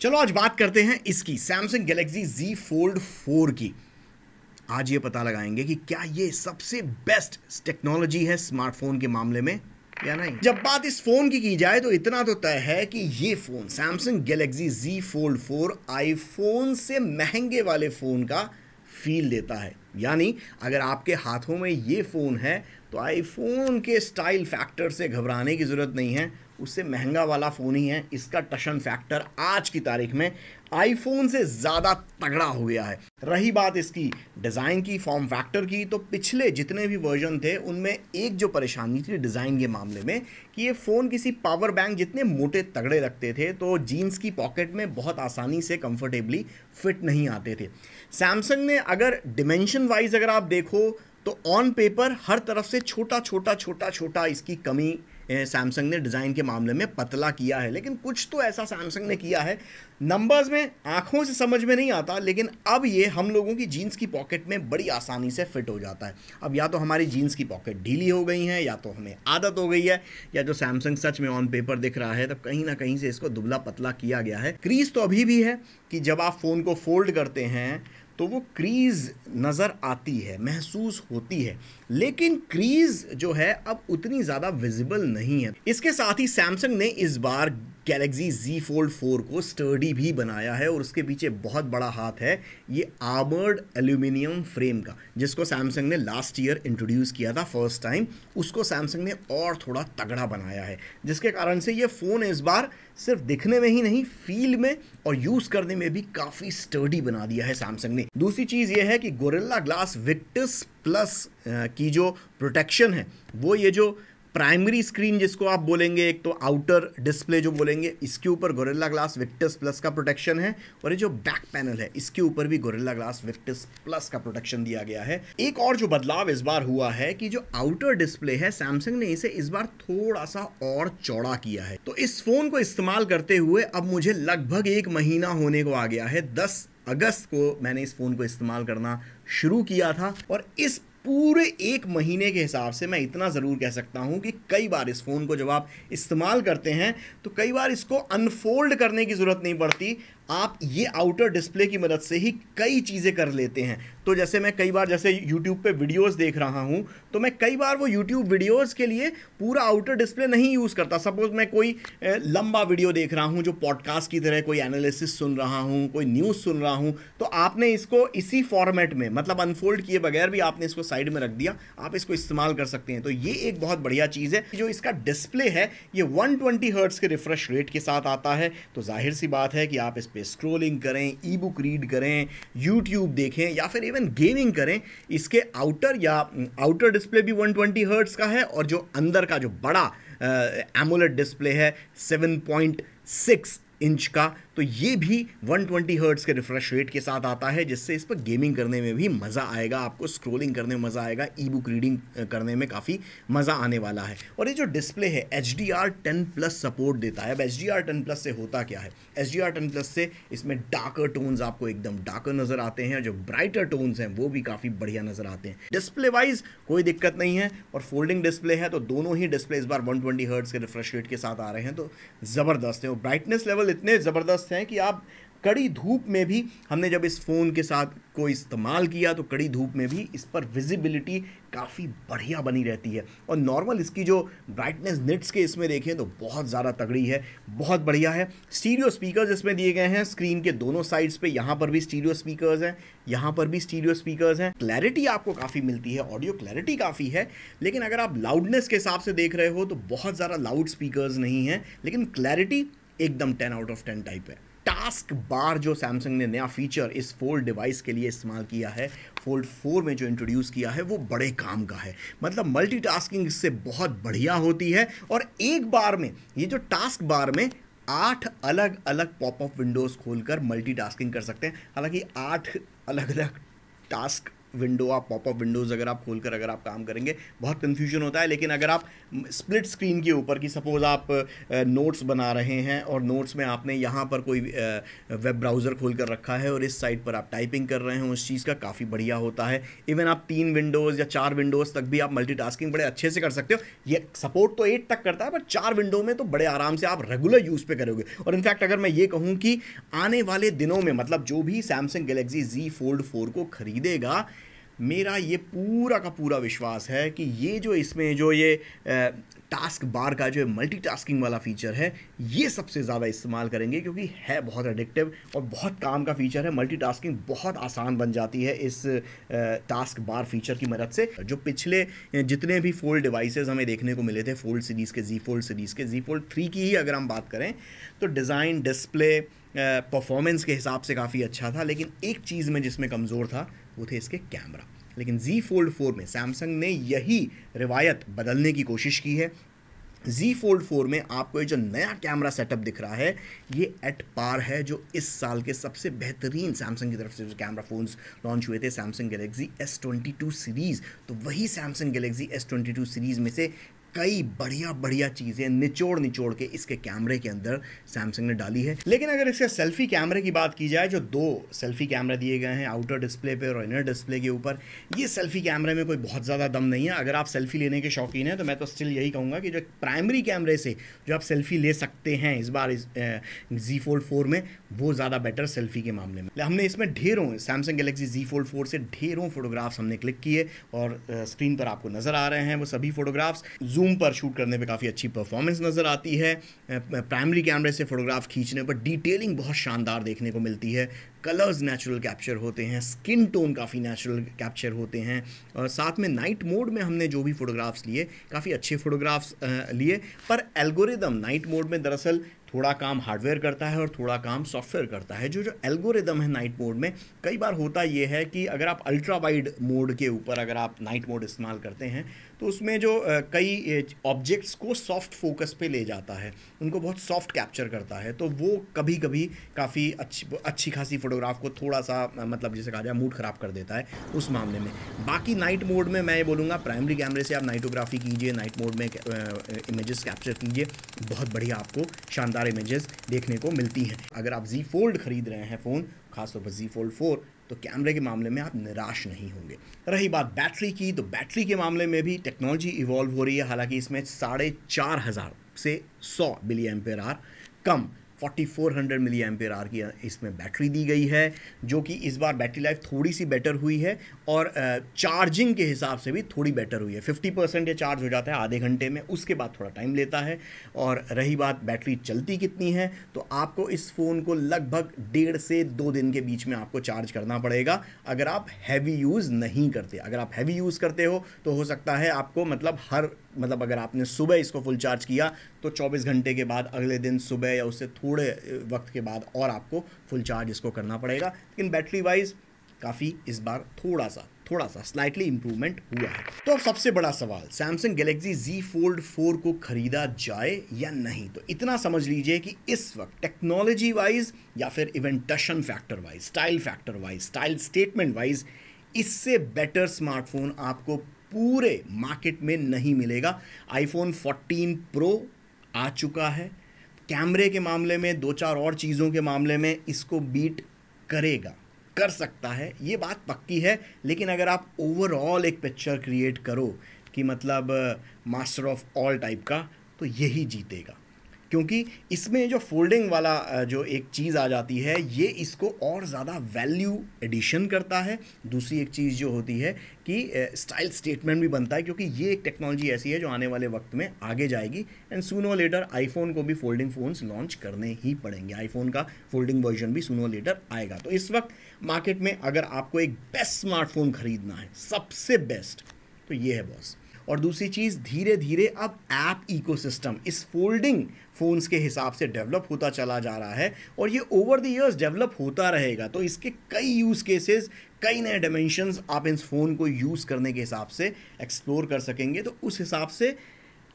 चलो आज बात करते हैं इसकी सैमसंग गैलेक्सी Z Fold 4 की आज ये पता लगाएंगे कि क्या ये सबसे बेस्ट टेक्नोलॉजी है स्मार्टफोन के मामले में या नहीं जब बात इस फोन की की जाए तो इतना तो तय है कि ये phone Samsung Galaxy Z Fold 4 iPhone से महंगे वाले फ़ोन का फील देता है यानी अगर आपके हाथों में ये फ़ोन है तो आईफोन के स्टाइल फैक्टर से घबराने की ज़रूरत नहीं है उससे महंगा वाला फ़ोन ही है इसका टशन फैक्टर आज की तारीख में आईफोन से ज़्यादा तगड़ा हो गया है रही बात इसकी डिज़ाइन की फॉर्म फैक्टर की तो पिछले जितने भी वर्जन थे उनमें एक जो परेशानी थी डिज़ाइन के मामले में कि ये फ़ोन किसी पावर बैंक जितने मोटे तगड़े रखते थे तो जीन्स की पॉकेट में बहुत आसानी से कंफर्टेबली फिट नहीं आते थे सैमसंग ने अगर डिमेंशन वाइज अगर आप देखो तो ऑन पेपर हर तरफ से छोटा छोटा छोटा छोटा इसकी कमी सैमसंग ने डिज़ाइन के मामले में पतला किया है लेकिन कुछ तो ऐसा सैमसंग ने किया है नंबर्स में आँखों से समझ में नहीं आता लेकिन अब ये हम लोगों की जीन्स की पॉकेट में बड़ी आसानी से फिट हो जाता है अब या तो हमारी जीन्स की पॉकेट ढीली हो गई है या तो हमें आदत हो गई है या जो सैमसंग सच में ऑन पेपर दिख रहा है तो कहीं ना कहीं से इसको दुबला पतला किया गया है क्रीज तो अभी भी है कि जब आप फ़ोन को फोल्ड करते हैं तो वो क्रीज नज़र आती है महसूस होती है लेकिन क्रीज जो है अब उतनी ज़्यादा विजिबल नहीं है इसके साथ ही सैमसंग ने इस बार गैलेक्सी Z Fold 4 को स्टर्डी भी बनाया है और उसके पीछे बहुत बड़ा हाथ है ये आमर्ड एल्यूमिनियम फ्रेम का जिसको सैमसंग ने लास्ट ईयर इंट्रोड्यूस किया था फर्स्ट टाइम उसको सैमसंग ने और थोड़ा तगड़ा बनाया है जिसके कारण से ये फ़ोन इस बार सिर्फ दिखने में ही नहीं फील में और यूज़ करने में भी काफ़ी स्टर्डी बना दिया है सैमसंग ने दूसरी चीज़ ये है कि गोरिल्ला ग्लास विक्टस प्लस की जो प्रोटेक्शन है वो ये जो प्राइमरी स्क्रीन जिसको आप बोलेंगे एक तो आउटर डिस्प्ले जो बोलेंगे इसके ऊपर गोरेला ग्लास विक्टस प्लस का प्रोटेक्शन है और ये जो बैक पैनल है इसके ऊपर भी गोरेला ग्लास विक्टस प्लस का प्रोटेक्शन दिया गया है एक और जो बदलाव इस बार हुआ है कि जो आउटर डिस्प्ले है सैमसंग ने इसे इस बार थोड़ा सा और चौड़ा किया है तो इस फोन को इस्तेमाल करते हुए अब मुझे लगभग एक महीना होने को आ गया है दस अगस्त को मैंने इस फ़ोन को इस्तेमाल करना शुरू किया था और इस पूरे एक महीने के हिसाब से मैं इतना ज़रूर कह सकता हूँ कि कई बार इस फ़ोन को जब आप इस्तेमाल करते हैं तो कई बार इसको अनफोल्ड करने की ज़रूरत नहीं पड़ती आप ये आउटर डिस्प्ले की मदद से ही कई चीज़ें कर लेते हैं तो जैसे मैं कई बार जैसे यूट्यूब पे वीडियोस देख रहा हूँ तो मैं कई बार वो यूट्यूब वीडियोस के लिए पूरा आउटर डिस्प्ले नहीं यूज़ करता सपोज़ मैं कोई लंबा वीडियो देख रहा हूँ जो पॉडकास्ट की तरह कोई एनालिसिस सुन रहा हूँ कोई न्यूज़ सुन रहा हूँ तो आपने इसको इसी फॉर्मेट में मतलब अनफोल्ड किए बगैर भी आपने इसको साइड में रख दिया आप इसको इस्तेमाल कर सकते हैं तो ये एक बहुत बढ़िया चीज़ है जो इसका डिस्प्ले है ये वन ट्वेंटी के रिफ्रेश रेट के साथ आता है तो जाहिर सी बात है कि आप इस पे स्क्रोलिंग करें ई बुक रीड करें यूट्यूब देखें या फिर इवन गेमिंग करें इसके आउटर या आउटर mm, डिस्प्ले भी 120 ट्वेंटी हर्ट्स का है और जो अंदर का जो बड़ा एमोलेट डिस्प्ले है 7.6 इंच का तो ये भी 120 ट्वेंटी हर्ट्स के रिफ्रेश रेट के साथ आता है जिससे इस पर गेमिंग करने में भी मज़ा आएगा आपको स्क्रोलिंग करने में मज़ा आएगा ई बुक रीडिंग करने में काफ़ी मज़ा आने वाला है और ये जो डिस्प्ले है H D R ten plus support देता है अब H D R ten plus से होता क्या है H D R ten plus से इसमें डार्कर टोन्स आपको एकदम डार्कर नज़र आते हैं जो ब्राइटर टोन्स हैं वो भी काफ़ी बढ़िया नज़र आते हैं डिस्प्ले वाइज कोई दिक्कत नहीं है और फोल्डिंग डिस्प्ले है तो दोनों ही डिस्प्ले इस बार वन ट्वेंटी हर्ट्स के रिफ्रेश रेट के साथ आ रहे हैं तो ज़बरदस्त है और ब्राइटनेस लेवल इतने ज़बरदस्त स्वस्थ हैं कि आप कड़ी धूप में भी हमने जब इस फ़ोन के साथ को इस्तेमाल किया तो कड़ी धूप में भी इस पर विजिबिलिटी काफ़ी बढ़िया बनी रहती है और नॉर्मल इसकी जो ब्राइटनेस निट्स के इसमें देखें तो बहुत ज़्यादा तगड़ी है बहुत बढ़िया है स्टीरियो स्पीकर्स इसमें दिए गए हैं स्क्रीन के दोनों साइड्स पे यहाँ पर भी स्टीरियो स्पीकर्स हैं यहाँ पर भी स्टीरियो स्पीकर्स हैं क्लैरिटी आपको काफ़ी मिलती है ऑडियो क्लैरिटी काफ़ी है लेकिन अगर आप लाउडनेस के हिसाब से देख रहे हो तो बहुत ज़्यादा लाउड स्पीकर्स नहीं हैं लेकिन क्लैरिटी एकदम ten out of ten type है टास्क बार जो सैमसंग ने नया फीचर इस फोल्ड डिवाइस के लिए इस्तेमाल किया है फोल्ड फोर में जो इंट्रोड्यूस किया है वो बड़े काम का है मतलब मल्टीटास्किंग इससे बहुत बढ़िया होती है और एक बार में ये जो टास्क बार में आठ अलग अलग पॉपअप विंडोज़ खोलकर मल्टीटास्किंग कर सकते हैं हालांकि आठ अलग अलग टास्क विंडो आप पॉपअप विंडोज़ अगर आप खोल कर अगर आप काम करेंगे बहुत कन्फ्यूजन होता है लेकिन अगर आप स्प्लिट स्क्रीन के ऊपर की सपोज़ आप नोट्स बना रहे हैं और नोट्स में आपने यहाँ पर कोई वेब ब्राउज़र खोल कर रखा है और इस साइट पर आप टाइपिंग कर रहे हैं उस चीज़ का काफ़ी बढ़िया होता है इवन आप तीन विंडोज़ या चार विंडोज़ तक भी आप मल्टीटास्किंग बड़े अच्छे से कर सकते हो ये सपोर्ट तो एट तक करता है पर चार विंडो में तो बड़े आराम से आप रेगुलर यूज़ पे करोगे और इनफैक्ट अगर मैं ये कहूँ कि आने वाले दिनों में मतलब जो भी Samsung Galaxy Z Fold four को खरीदेगा मेरा ये पूरा का पूरा विश्वास है कि ये जो इसमें जो ये टास्क बार का जो मल्टीटास्किंग वाला फीचर है ये सबसे ज़्यादा इस्तेमाल करेंगे क्योंकि है बहुत एडिक्टिव और बहुत काम का फीचर है मल्टीटास्किंग बहुत आसान बन जाती है इस टास्क बार फीचर की मदद से जो पिछले जितने भी फोल्ड डिवाइसेस हमें देखने को मिले थे फोल्ड सीरीज़ के जी फोल्ड सीरीज़ के जी फोल्ड थ्री की ही अगर हम बात करें तो डिज़ाइन डिस्प्ले परफॉर्मेंस के हिसाब से काफ़ी अच्छा था लेकिन एक चीज़ में जिसमें कमज़ोर था वो थे इसके कैमरा लेकिन Z Fold 4 में सैमसंग ने यही रिवायत बदलने की कोशिश की है Z Fold 4 में आपको ये जो नया कैमरा सेटअप दिख रहा है ये एट पार है जो इस साल के सबसे बेहतरीन सैमसंग की तरफ से जो कैमरा फ़ोन्स लॉन्च हुए थे सैमसंग गैलेक्सी S22 सीरीज़ तो वही सैमसंग गैलेक्सी S22 सीरीज़ में से कई बढ़िया बढ़िया चीज़ें निचोड़ निचोड़ के इसके कैमरे के अंदर सैमसंग ने डाली है लेकिन अगर इसके सेल्फी कैमरे की बात की जाए जो दो सेल्फी कैमरा दिए गए हैं आउटर डिस्प्ले पर और इनर डिस्प्ले के ऊपर ये सेल्फी कैमरे में कोई बहुत ज़्यादा दम नहीं है अगर आप सेल्फी लेने के शौकीन हैं तो मैं तो स्टिल यही कहूँगा कि जो प्राइमरी कैमरे से जो आप सेल्फी ले सकते हैं इस बार इस जी फोल्ड फोर में वो ज़्यादा बेटर सेल्फी के मामले में हमने इसमें ढेरों Samsung Galaxy Z Fold four से ढेरों फोटोग्राफ्स हमने क्लिक किए और स्क्रीन पर आपको नज़र आ रहे हैं वो सभी फोटोग्राफ्स जूम जूम पर शूट करने पे काफ़ी अच्छी परफॉर्मेंस नज़र आती है प्राइमरी कैमरे से फोटोग्राफ खींचने पर डिटेलिंग बहुत शानदार देखने को मिलती है कलर्स नेचुरल कैप्चर होते हैं स्किन टोन काफ़ी नेचुरल कैप्चर होते हैं और साथ में नाइट मोड में हमने जो भी फोटोग्राफ्स लिए काफ़ी अच्छे फोटोग्राफ्स लिए पर एल्गोरिदम नाइट मोड में दरअसल थोड़ा काम हार्डवेयर करता है और थोड़ा काम सॉफ्टवेयर करता है जो जो एल्गोरिदम है नाइट मोड में कई बार होता ये है कि अगर आप अल्ट्रा वाइड मोड के ऊपर अगर आप नाइट मोड इस्तेमाल करते हैं तो उसमें जो कई ऑब्जेक्ट्स को सॉफ्ट फोकस पे ले जाता है उनको बहुत सॉफ्ट कैप्चर करता है तो वो कभी कभी काफ़ी अच्छी अच्छी खासी फोटोग्राफ को थोड़ा सा मतलब जैसे कहा जाए मूड ख़राब कर देता है उस मामले में बाकी नाइट मोड में मैं ये बोलूँगा प्राइमरी कैमरे से आप नाइटोग्राफी कीजिए नाइट मोड में इमेजेस कैप्चर कीजिए बहुत बढ़िया आपको शानदार इमेजेस देखने को मिलती हैं अगर आप जी फोल्ड ख़रीद रहे हैं फ़ोन खासतौर पर जी फोल्ड फोर तो कैमरे के मामले में आप निराश नहीं होंगे रही बात बैटरी की तो बैटरी के मामले में भी टेक्नोलॉजी इवॉल्व हो रही है हालांकि इसमें साढ़े चार हज़ार से सौ मिली एम्पेयर आर कम 4400 मिली एम्पेयर आर की इसमें बैटरी दी गई है जो कि इस बार बैटरी लाइफ थोड़ी सी बेटर हुई है और चार्जिंग के हिसाब से भी थोड़ी बेटर हुई है फिफ्टी परसेंट ये चार्ज हो जाता है आधे घंटे में उसके बाद थोड़ा टाइम लेता है और रही बात बैटरी चलती कितनी है तो आपको इस फ़ोन को लगभग डेढ़ से दो दिन के बीच में आपको चार्ज करना पड़ेगा अगर आप हैवी यूज़ नहीं करते अगर आप हैवी यूज़ करते हो तो हो सकता है आपको मतलब हर मतलब अगर आपने सुबह इसको फुल चार्ज किया तो 24 घंटे के बाद अगले दिन सुबह या उससे थोड़े वक्त के बाद और आपको फुल चार्ज इसको करना पड़ेगा लेकिन बैटरी वाइज़ काफ़ी इस बार थोड़ा सा थोड़ा सा स्लाइटली इंप्रूवमेंट हुआ है तो अब सबसे बड़ा सवाल सैमसंग गैलेक्सी Z Fold 4 को खरीदा जाए या नहीं तो इतना समझ लीजिए कि इस वक्त टेक्नोलॉजी वाइज या फिर इवेंटेशन factor wise style factor wise style statement wise इससे बेटर स्मार्टफोन आपको पूरे मार्केट में नहीं मिलेगा आईफोन 14 प्रो आ चुका है कैमरे के मामले में दो चार और चीज़ों के मामले में इसको बीट करेगा कर सकता है ये बात पक्की है लेकिन अगर आप ओवरऑल एक पिक्चर क्रिएट करो कि मतलब मास्टर ऑफ ऑल टाइप का तो यही जीतेगा क्योंकि इसमें जो फोल्डिंग वाला जो एक चीज़ आ जाती है ये इसको और ज़्यादा वैल्यू एडिशन करता है दूसरी एक चीज़ जो होती है कि स्टाइल स्टेटमेंट भी बनता है क्योंकि ये एक टेक्नोलॉजी ऐसी है जो आने वाले वक्त में आगे जाएगी एंड सुनो लेटर आईफोन को भी फोल्डिंग फ़ोन्स लॉन्च करने ही पड़ेंगे आईफोन का फोल्डिंग वर्जन भी सुनो लेटर आएगा तो इस वक्त मार्केट में अगर आपको एक बेस्ट स्मार्टफोन ख़रीदना है सबसे बेस्ट तो ये है बॉस और दूसरी चीज़ धीरे धीरे अब ऐप इकोसिस्टम इस फोल्डिंग फ़ोन्स के हिसाब से डेवलप होता चला जा रहा है और ये ओवर द ईयर्स डेवलप होता रहेगा तो इसके कई यूज़ केसेस कई नए डायमेंशंस आप इस फ़ोन को यूज़ करने के हिसाब से एक्सप्लोर कर सकेंगे तो उस हिसाब से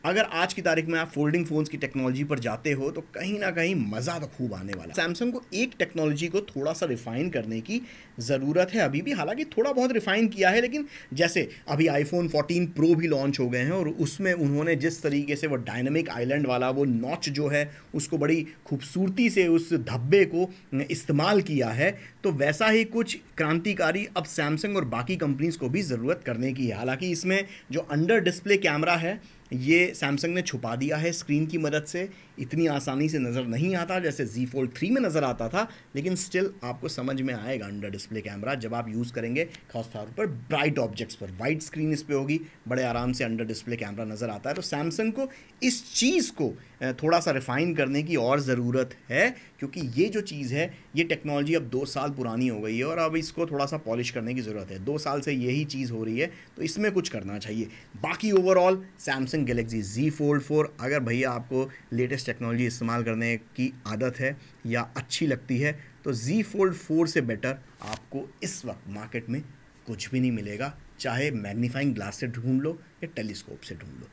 अगर आज की तारीख में आप फोल्डिंग फ़ोन्स की टेक्नोलॉजी पर जाते हो तो कहीं ना कहीं मज़ा तो खूब आने वाला सैमसंग को एक टेक्नोलॉजी को थोड़ा सा रिफ़ाइन करने की ज़रूरत है अभी भी हालांकि थोड़ा बहुत रिफ़ाइन किया है लेकिन जैसे अभी आईफोन 14 प्रो भी लॉन्च हो गए हैं और उसमें उन्होंने जिस तरीके से वो डायनमिक आइलैंड वाला वो नॉच जो है उसको बड़ी खूबसूरती से उस धब्बे को इस्तेमाल किया है तो वैसा ही कुछ क्रांतिकारी अब सैमसंग और बाकी कंपनीज़ को भी ज़रूरत करने की है हालाँकि इसमें जो अंडर डिस्प्ले कैमरा है ये सैमसंग ने छुपा दिया है स्क्रीन की मदद से इतनी आसानी से नज़र नहीं आता जैसे Z Fold 3 में नज़र आता था लेकिन स्टिल आपको समझ में आएगा अंडर डिस्प्ले कैमरा जब आप यूज़ करेंगे खासतौर पर ब्राइट ऑब्जेक्ट्स पर वाइट स्क्रीन इस पर होगी बड़े आराम से अंडर डिस्प्ले कैमरा नज़र आता है तो सैमसंग को इस चीज़ को थोड़ा सा रिफाइन करने की और ज़रूरत है क्योंकि ये जो चीज़ है ये टेक्नोलॉजी अब दो साल पुरानी हो गई है और अब इसको थोड़ा सा पॉलिश करने की ज़रूरत है दो साल से यही चीज़ हो रही है तो इसमें कुछ करना चाहिए बाकी overall Samsung Galaxy Z Fold 4 अगर भैया आपको लेटेस्ट टेक्नोलॉजी इस्तेमाल करने की आदत है या अच्छी लगती है तो Z Fold 4 से बेटर आपको इस वक्त मार्केट में कुछ भी नहीं मिलेगा चाहे मैग्नीफाइंग ग्लास से ढूंढ लो या टेलीस्कोप से ढूंढ लो